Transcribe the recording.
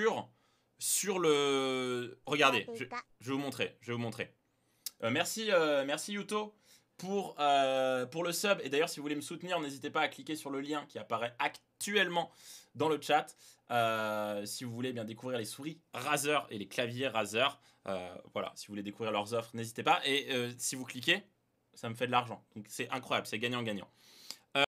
sur, sur le... Regardez, je, vais vous montrer, je vais vous montrer. Euh, merci, euh, merci Yuto pour, euh, pour le sub. Et d'ailleurs, si vous voulez me soutenir, n'hésitez pas à cliquer sur le lien qui apparaît actuellement dans le chat. si vous voulez bien découvrir les souris Razer et les claviers Razer, voilà, si vous voulez découvrir leurs offres, n'hésitez pas. Et si vous cliquez, ça me fait de l'argent. Donc c'est incroyable, c'est gagnant-gagnant.